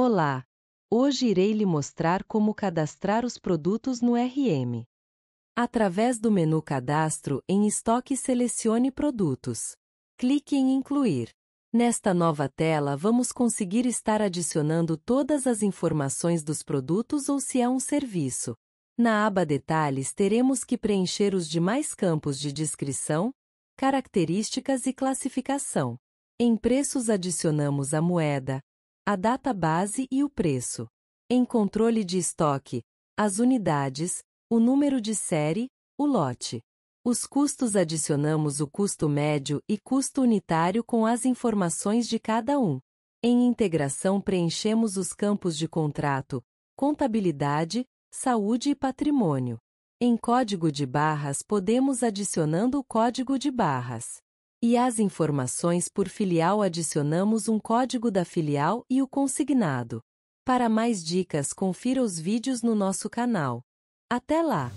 Olá! Hoje irei lhe mostrar como cadastrar os produtos no RM. Através do menu Cadastro, em Estoque selecione Produtos. Clique em Incluir. Nesta nova tela, vamos conseguir estar adicionando todas as informações dos produtos ou se é um serviço. Na aba Detalhes, teremos que preencher os demais campos de descrição, características e classificação. Em preços adicionamos a moeda, a data base e o preço. Em controle de estoque, as unidades, o número de série, o lote. Os custos adicionamos o custo médio e custo unitário com as informações de cada um. Em integração preenchemos os campos de contrato, contabilidade, saúde e patrimônio. Em código de barras podemos adicionando o código de barras. E às informações por filial adicionamos um código da filial e o consignado. Para mais dicas, confira os vídeos no nosso canal. Até lá!